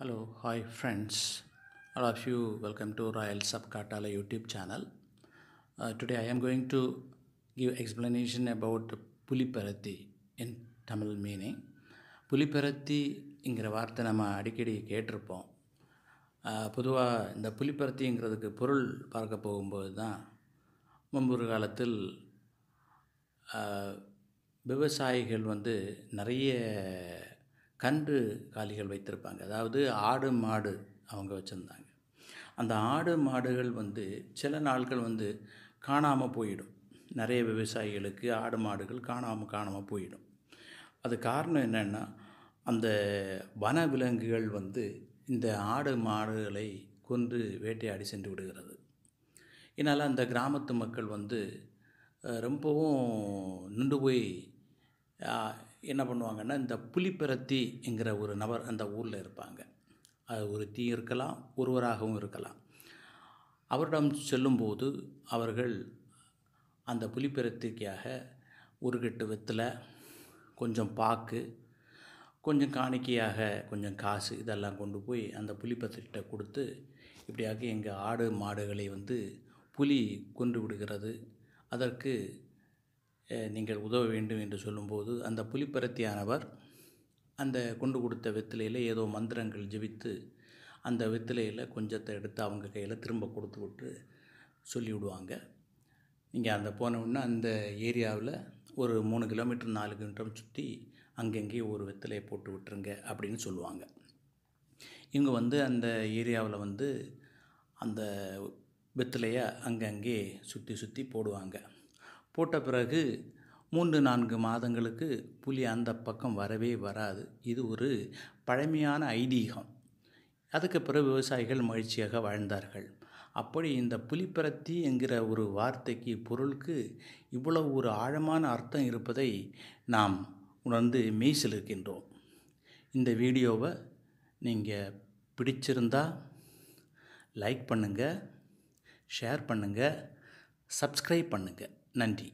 hello hi friends all of you welcome to Royal Subkatala YouTube channel uh, today I am going to give explanation about புலிப்பரத்தி in Tamil meaning புலிப்பரத்திங்கிற வார்த்தை நம்ம அடிக்கடி கேட்டிருப்போம் பொதுவாக இந்த புலிப்பரத்திங்கிறதுக்கு பொருள் பார்க்க போகும்போது தான் முன்பொரு காலத்தில் விவசாயிகள் வந்து நிறைய கன்று காலிகள் வைத்திருப்பாங்க அதாவது ஆடு மாடு அவங்க வச்சுருந்தாங்க அந்த ஆடு மாடுகள் வந்து சில நாட்கள் வந்து காணாமல் போயிடும் நிறைய விவசாயிகளுக்கு ஆடு மாடுகள் காணாமல் காணாமல் போயிடும் அது காரணம் என்னென்னா அந்த வன விலங்குகள் வந்து இந்த ஆடு மாடுகளை கொன்று வேட்டையாடி சென்று விடுகிறது இதனால் அந்த கிராமத்து மக்கள் வந்து ரொம்பவும் நின்று போய் என்ன பண்ணுவாங்கன்னா இந்த புலிப்பெரத்தி என்கிற ஒரு நபர் அந்த ஊரில் இருப்பாங்க அது ஒரு தீ இருக்கலாம் ஒருவராகவும் இருக்கலாம் அவரிடம் செல்லும்போது அவர்கள் அந்த புலிப்பெருத்திக்காக ஒரு கெட்டு வெத்தில் கொஞ்சம் பாக்கு கொஞ்சம் காணிக்கையாக கொஞ்சம் காசு இதெல்லாம் கொண்டு போய் அந்த புலிப்பத்திட்ட கொடுத்து இப்படியாக எங்கள் ஆடு மாடுகளை வந்து புலி கொண்டு விடுகிறது அதற்கு நீங்கள் உதவ வேண்டும் என்று சொல்லும்போது அந்த புலிப்பரத்தியானவர் அந்த கொண்டு கொடுத்த வெத்திலையில் ஏதோ மந்திரங்கள் ஜெபித்து அந்த வெத்திலையில் கொஞ்சத்தை எடுத்து அவங்க கையில் திரும்ப கொடுத்து விட்டு சொல்லிவிடுவாங்க நீங்கள் அந்த போனவுடனே அந்த ஏரியாவில் ஒரு மூணு கிலோமீட்டர் நாலு கிலோமீட்டர் சுற்றி அங்கங்கே ஒரு வெத்திலையை போட்டு விட்டுருங்க அப்படின்னு சொல்லுவாங்க இவங்க வந்து அந்த ஏரியாவில் வந்து அந்த வெத்திலையை அங்கங்கே சுற்றி சுற்றி போடுவாங்க போட்ட பிறகு மூன்று நான்கு மாதங்களுக்கு புலி அந்த பக்கம் வரவே வராது இது ஒரு பழமையான ஐதீகம் அதுக்கு பிறகு விவசாயிகள் மகிழ்ச்சியாக வாழ்ந்தார்கள் அப்படி இந்த புலிப்பரத்தி என்கிற ஒரு வார்த்தைக்கு பொருளுக்கு இவ்வளவு ஒரு ஆழமான அர்த்தம் இருப்பதை நாம் உணர்ந்து மெய்சிலிருக்கின்றோம் இந்த வீடியோவை நீங்கள் பிடிச்சிருந்தா லைக் பண்ணுங்கள் ஷேர் பண்ணுங்கள் சப்ஸ்கிரைப் பண்ணுங்கள் நன்றி